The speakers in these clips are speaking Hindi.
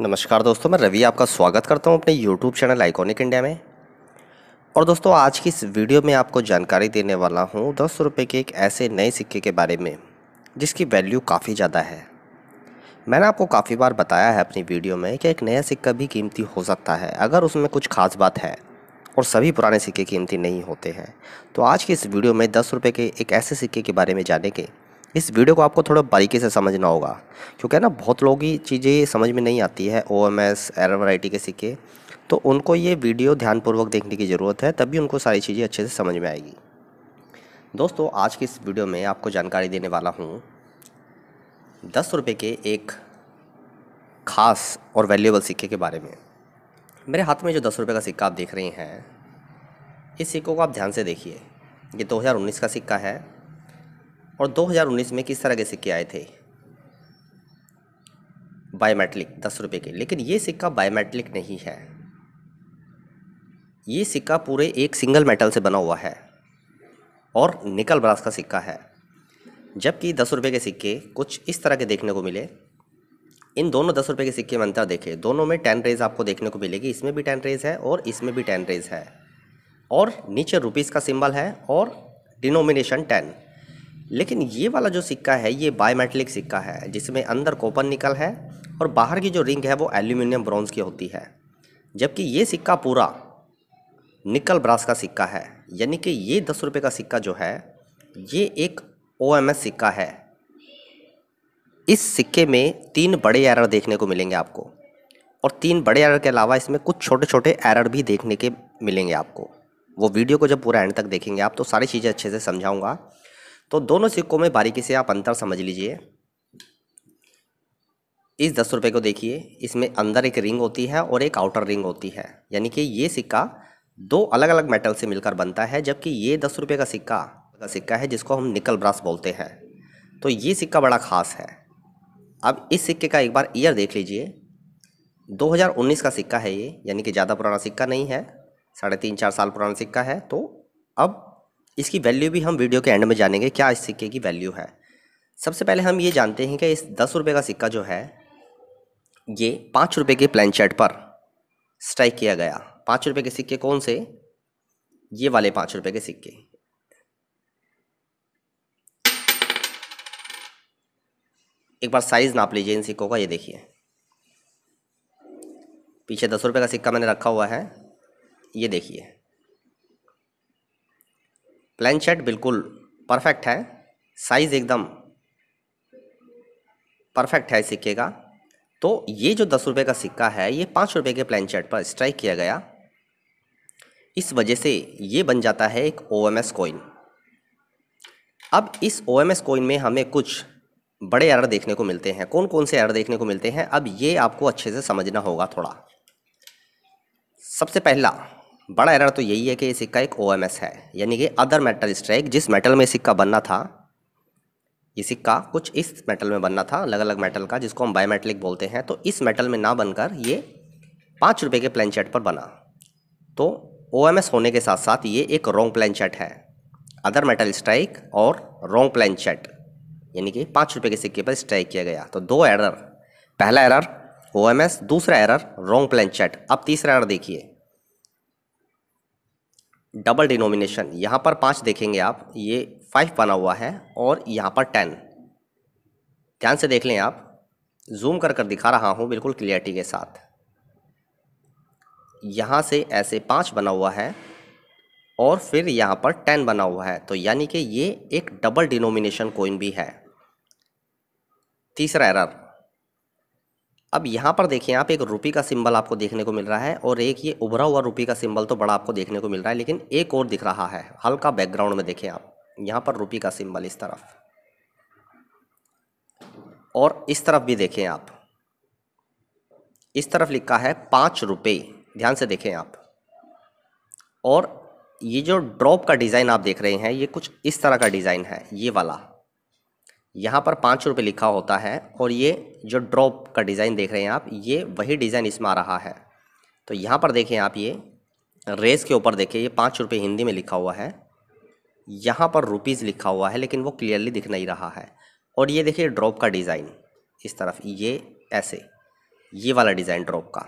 नमस्कार दोस्तों मैं रवि आपका स्वागत करता हूं अपने यूट्यूब चैनल आइकॉनिक इंडिया में और दोस्तों आज की इस वीडियो में आपको जानकारी देने वाला हूं दस रुपये के एक ऐसे नए सिक्के के बारे में जिसकी वैल्यू काफ़ी ज़्यादा है मैंने आपको काफ़ी बार बताया है अपनी वीडियो में कि एक नया सिक्का भी कीमती हो सकता है अगर उसमें कुछ खास बात है और सभी पुराने सिक्के कीमती नहीं होते हैं तो आज की इस वीडियो में दस रुपये के एक ऐसे सिक्के के बारे में जानेंगे इस वीडियो को आपको थोड़ा बारीकी से समझना होगा क्योंकि ना बहुत लोग ही चीज़ें समझ में नहीं आती है O M S error variety के सिक्के तो उनको ये वीडियो ध्यानपूर्वक देखने की ज़रूरत है तभी उनको सारी चीज़ें अच्छे से समझ में आएगी दोस्तों आज की इस वीडियो में आपको जानकारी देने वाला हूँ दस रुपये के एक ख़ास और वैल्यूबल सिक्के के बारे में मेरे हाथ में जो दस रुपये का सिक्का आप देख रहे हैं इस सिक्कों को आप ध्यान से देखिए ये 2019 का सिक्का है और 2019 में किस तरह के सिक्के आए थे बायोमेट्रिक दस रुपये के लेकिन ये सिक्का बायोमेट्रिक नहीं है ये सिक्का पूरे एक सिंगल मेटल से बना हुआ है और निकल ब्रास का सिक्का है जबकि दस रुपये के सिक्के कुछ इस तरह के देखने को मिले इन दोनों दस रुपये के सिक्के में अंतर देखे दोनों में टेन रेज आपको देखने को मिलेगी इसमें भी टेन रेज है और इसमें भी टेन रेज है और नीचे रुपीज़ का सिंबल है और डिनोमिनेशन टेन लेकिन ये वाला जो सिक्का है ये बायोमेट्रिक सिक्का है जिसमें अंदर कॉपर निकल है और बाहर की जो रिंग है वो एल्यूमिनियम ब्रॉन्ज की होती है जबकि ये सिक्का पूरा निकल ब्रास का सिक्का है यानी कि ये दस रुपये का सिक्का जो है ये एक ओ सिक्का है इस सिक्के में तीन बड़े एरर देखने को मिलेंगे आपको और तीन बड़े एरर के अलावा इसमें कुछ छोटे छोटे एरर भी देखने के मिलेंगे आपको वो वीडियो को जब पूरा एंड तक देखेंगे आप तो सारी चीज़ें अच्छे से समझाऊंगा तो दोनों सिक्कों में बारीकी से आप अंतर समझ लीजिए इस दस रुपये को देखिए इसमें अंदर एक रिंग होती है और एक आउटर रिंग होती है यानी कि ये सिक्का दो अलग अलग मेटल से मिलकर बनता है जबकि ये दस रुपये का सिक्का का सिक्का है जिसको हम निकल ब्रास बोलते हैं तो ये सिक्का बड़ा ख़ास है अब इस सिक्के का एक बार ईयर देख लीजिए 2019 का सिक्का है ये यानी कि ज़्यादा पुराना सिक्का नहीं है साढ़े तीन चार साल पुराना सिक्का है तो अब इसकी वैल्यू भी हम वीडियो के एंड में जानेंगे क्या इस सिक्के की वैल्यू है सबसे पहले हम ये जानते हैं कि इस दस रुपये का सिक्का जो है ये पाँच रुपये के प्लानचेट पर स्ट्राइक किया गया पाँच रुपये के सिक्के कौन से ये वाले पाँच रुपये के सिक्के एक बार साइज़ नाप लीजिए इन सिक्कों का ये देखिए पीछे दस रुपये का सिक्का मैंने रखा हुआ है ये देखिए प्लान शर्ट बिल्कुल परफेक्ट है साइज़ एकदम परफेक्ट है सिक्के का तो ये जो दस रुपये का सिक्का है ये पाँच रुपये के प्लान शर्ट पर स्ट्राइक किया गया इस वजह से ये बन जाता है एक ओ एम एस कोइन अब इस ओ एम एस कोइन में हमें कुछ बड़े एरर देखने को मिलते हैं कौन कौन से एरर देखने को मिलते हैं अब ये आपको अच्छे से समझना होगा थोड़ा सबसे पहला बड़ा एरर तो यही है कि ये सिक्का एक ओ है यानी कि अदर मेटल स्ट्राइक जिस मेटल में सिक्का बनना था ये सिक्का कुछ इस मेटल में बनना था अलग अलग मेटल का जिसको हम बायोमेटलिक बोलते हैं तो इस मेटल में ना बनकर ये पाँच रुपये के प्लानचेट पर बना तो ओ होने के साथ साथ ये एक रोंग प्लानचेट है अदर मेटल स्ट्राइक और रोंग प्लानचेट यानी कि पाँच रुपये के सिक्के पर स्ट्राइक किया गया तो दो एरर पहला एरर ओ दूसरा एरर रोंग प्लानचेट अब तीसरा एरर देखिए डबल डिनोमिनेशन यहाँ पर पाँच देखेंगे आप ये फाइव बना हुआ है और यहाँ पर टेन ध्यान से देख लें आप जूम कर कर दिखा रहा हूँ बिल्कुल क्लियरिटी के साथ यहाँ से ऐसे पाँच बना हुआ है और फिर यहाँ पर टेन बना हुआ है तो यानी कि ये एक डबल डिनोमिनेशन कोइन भी है तीसरा एरर अब यहाँ पर देखिए आप एक रुपी का सिंबल आपको देखने को मिल रहा है और एक ये उभरा हुआ रुपी का सिंबल तो बड़ा आपको देखने को मिल रहा है लेकिन एक और दिख रहा है हल्का बैकग्राउंड में देखें आप यहाँ पर रुपी का सिंबल इस तरफ और इस तरफ भी देखें आप इस तरफ लिखा है पाँच रुपये ध्यान से देखें आप और ये जो ड्रॉप का डिज़ाइन आप देख रहे हैं ये कुछ इस तरह का डिज़ाइन है ये वाला यहाँ पर पाँच रुपये लिखा होता है और ये जो ड्रॉप का डिज़ाइन देख रहे हैं आप ये वही डिज़ाइन इसमें आ रहा है तो यहाँ पर देखें आप ये रेस के ऊपर देखें ये पाँच रुपये हिंदी में लिखा हुआ है यहाँ पर रुपीज़ लिखा हुआ है लेकिन वो क्लियरली दिख नहीं रहा है और ये देखिए ड्रॉप का डिज़ाइन इस तरफ ये ऐसे ये वाला डिज़ाइन ड्रॉप का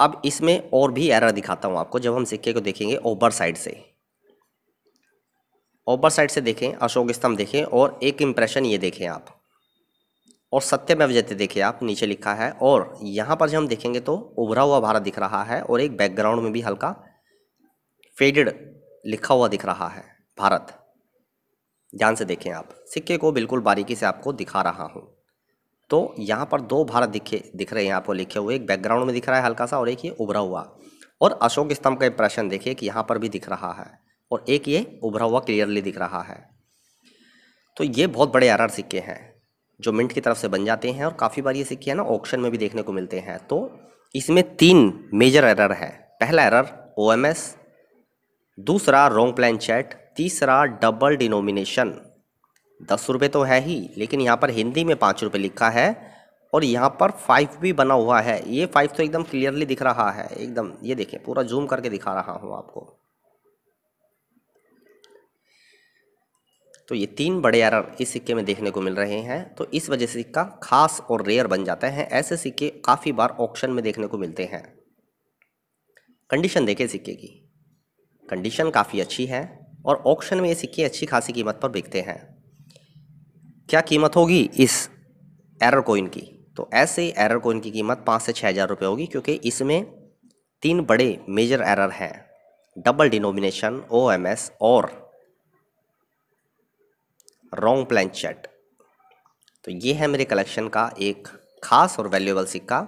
अब इसमें और भी एरर दिखाता हूँ आपको जब हम सिक्के को देखेंगे ओबर साइड से ओबर साइड से देखें अशोक स्तंभ देखें और एक इम्प्रेशन ये देखें आप और में जयते देखिए आप नीचे लिखा है और यहाँ पर जब हम देखेंगे तो उभरा हुआ भारत दिख रहा है और एक बैकग्राउंड में भी हल्का फेडेड लिखा हुआ दिख रहा है भारत ध्यान से देखें आप सिक्के को बिल्कुल बारीकी से आपको दिखा रहा हूँ तो यहाँ पर दो भारत दिखे दिख रहे हैं पर लिखे हुए एक बैकग्राउंड में दिख रहा है हल्का सा और एक ये उभरा हुआ और अशोक स्तंभ का इंप्रेशन देखिए कि यहाँ पर भी दिख रहा है और एक ये उभरा हुआ क्लियरली दिख रहा है तो ये बहुत बड़े एरर सिक्के हैं जो मिंट की तरफ से बन जाते हैं और काफ़ी बार ये सिक्के हैं ना ऑप्शन में भी देखने को मिलते हैं तो इसमें तीन मेजर एरर है पहला एरर ओ दूसरा रोंग प्लान चैट तीसरा डबल डिनोमिनेशन दस रुपये तो है ही लेकिन यहाँ पर हिंदी में पाँच रुपये लिखा है और यहाँ पर फाइव भी बना हुआ है ये फाइव तो एकदम क्लियरली दिख रहा है एकदम ये देखें पूरा जूम करके दिखा रहा हूँ आपको तो ये तीन बड़े एरर इस सिक्के में देखने को मिल रहे हैं तो इस वजह से सिक्का खास और रेयर बन जाता है ऐसे सिक्के काफ़ी बार ऑक्शन में देखने को मिलते हैं कंडीशन देखें सिक्के की कंडीशन काफ़ी अच्छी है और ऑक्शन में ये सिक्के अच्छी खासी कीमत पर बिकते हैं क्या कीमत होगी इस एरर कोइन की तो ऐसे एरर कोइन की कीमत पाँच से छः हज़ार रुपये होगी क्योंकि इसमें तीन बड़े मेजर एरर हैं double denomination O M S और रॉन्ग प्लान चैट तो ये है मेरे कलेक्शन का एक खास और वैल्यूएबल सिक्का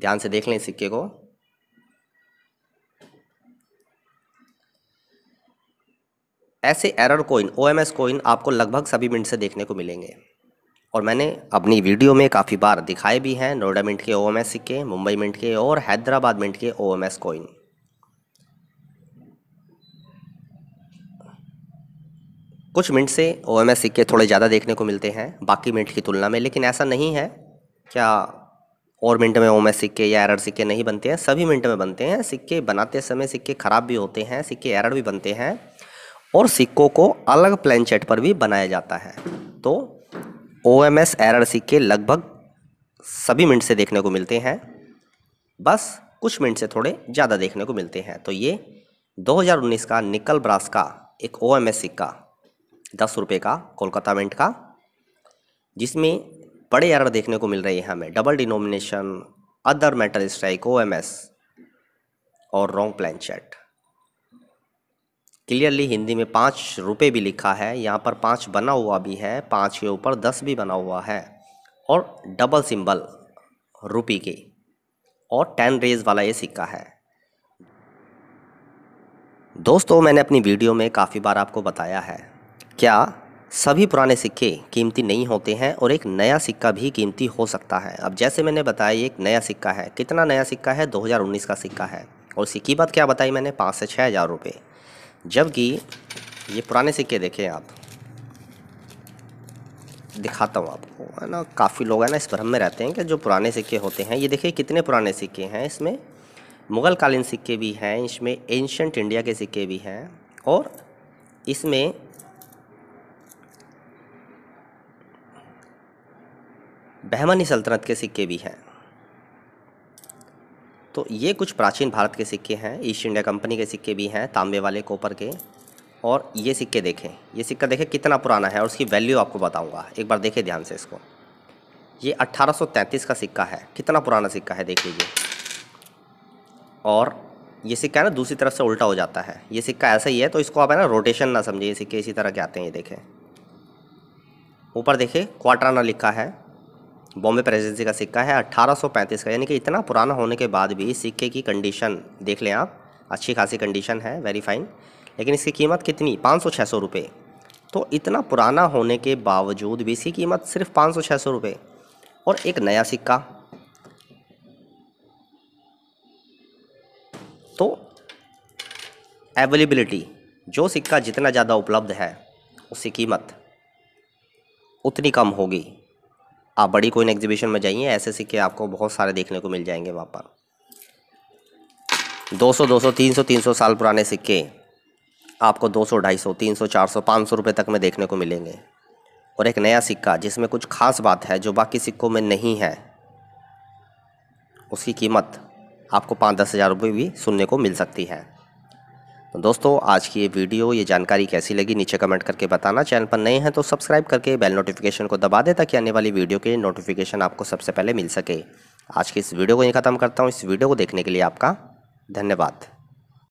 ध्यान से देख लें सिक्के को ऐसे error coin O M coin आपको लगभग सभी मिनट से देखने को मिलेंगे और मैंने अपनी वीडियो में काफ़ी बार दिखाए भी हैं नोएडा मिंट के ओ एम एस सिक्के मुंबई मिंट के और हैदराबाद मिंट के ओ एम एस कोइन कुछ मिनट से ओ एम एस सिक्के थोड़े ज़्यादा देखने को मिलते हैं बाकी मिनट की तुलना में लेकिन ऐसा नहीं है क्या और मिनट में ओ एम एस सिक्के या एरर सिक्के नहीं बनते हैं सभी मिनट में बनते हैं सिक्के बनाते समय सिक्के ख़राब भी होते हैं सिक्के एरर भी बनते हैं और सिक्कों को अलग प्लानचेट पर भी बनाया जाता है तो ओ एम एस एरर सिक्के लगभग सभी मिनट से देखने को मिलते हैं बस कुछ मिनट से थोड़े ज़्यादा देखने को मिलते हैं तो ये 2019 का निकल ब्रास का एक ओ एम एस सिक्का दस रुपये का कोलकाता मिंट का जिसमें बड़े एरर देखने को मिल रहे हैं हमें double denomination other metal strike O M S और wrong planchet clearly Hindi में पाँच रुपये भी लिखा है यहाँ पर पाँच बना हुआ भी है पाँच के ऊपर दस भी बना हुआ है और डबल सिंबल रुपी के और टेन रेज वाला ये सिक्का है दोस्तों मैंने अपनी वीडियो में काफ़ी बार आपको बताया है क्या सभी पुराने सिक्के कीमती नहीं होते हैं और एक नया सिक्का भी कीमती हो सकता है अब जैसे मैंने बताया ये एक नया सिक्का है कितना नया सिक्का है 2019 का सिक्का है और इसकी कीमत क्या बताई मैंने पाँच से छः हज़ार रुपये जबकि ये पुराने सिक्के देखें आप दिखाता हूँ आपको है ना काफ़ी लोग है ना इस भ्रम में रहते हैं कि जो पुराने सिक्के होते हैं ये देखिए कितने पुराने सिक्के हैं इसमें मुग़ल कालीन सिक्के भी हैं इसमें एंशंट इंडिया के सिक्के भी हैं और इसमें बहमनी सल्तनत के सिक्के भी हैं तो ये कुछ प्राचीन भारत के सिक्के हैं ईस्ट इंडिया कंपनी के सिक्के भी हैं तांबे वाले कोपर के और ये सिक्के देखें ये सिक्का देखें कितना पुराना है और उसकी वैल्यू आपको बताऊंगा एक बार देखें ध्यान से इसको ये 1833 का सिक्का है कितना पुराना सिक्का है देख लीजिए और ये सिक्का ना दूसरी तरफ से उल्टा हो जाता है ये सिक्का ऐसा ही है तो इसको आप है ना रोटेशन ना समझिए सिक्के इसी तरह के आते हैं ये देखें ऊपर देखें क्वाटराना लिखा है बॉम्बे प्रेजिडेंसी का सिक्का है 1835 का यानी कि इतना पुराना होने के बाद भी सिक्के की कंडीशन देख लें आप अच्छी खासी कंडीशन है वेरी फाइन लेकिन इसकी कीमत कितनी पाँच सौ छः सौ रुपये तो इतना पुराना होने के बावजूद भी इसकी कीमत सिर्फ पाँच सौ छः सौ रुपये और एक नया सिक्का तो अवेलेबिलिटी जो सिक्का जितना ज़्यादा उपलब्ध है उसकी कीमत उतनी कम होगी आप बड़ी कोइन एग्जीबिशन में जाइए ऐसे सिक्के आपको बहुत सारे देखने को मिल जाएंगे वहाँ पर 200 200 300 सौ साल पुराने सिक्के आपको 200 250 300 400 500 रुपए तक में देखने को मिलेंगे और एक नया सिक्का जिसमें कुछ खास बात है जो बाकी सिक्कों में नहीं है उसकी कीमत आपको पाँच दस हज़ार रुपये भी सुनने को मिल सकती है दोस्तों आज की ये वीडियो ये जानकारी कैसी लगी नीचे कमेंट करके बताना चैनल पर नए हैं तो सब्सक्राइब करके बेल नोटिफिकेशन को दबा दें ताकि आने वाली वीडियो के नोटिफिकेशन आपको सबसे पहले मिल सके आज की इस वीडियो को ये ख़त्म करता हूँ इस वीडियो को देखने के लिए आपका धन्यवाद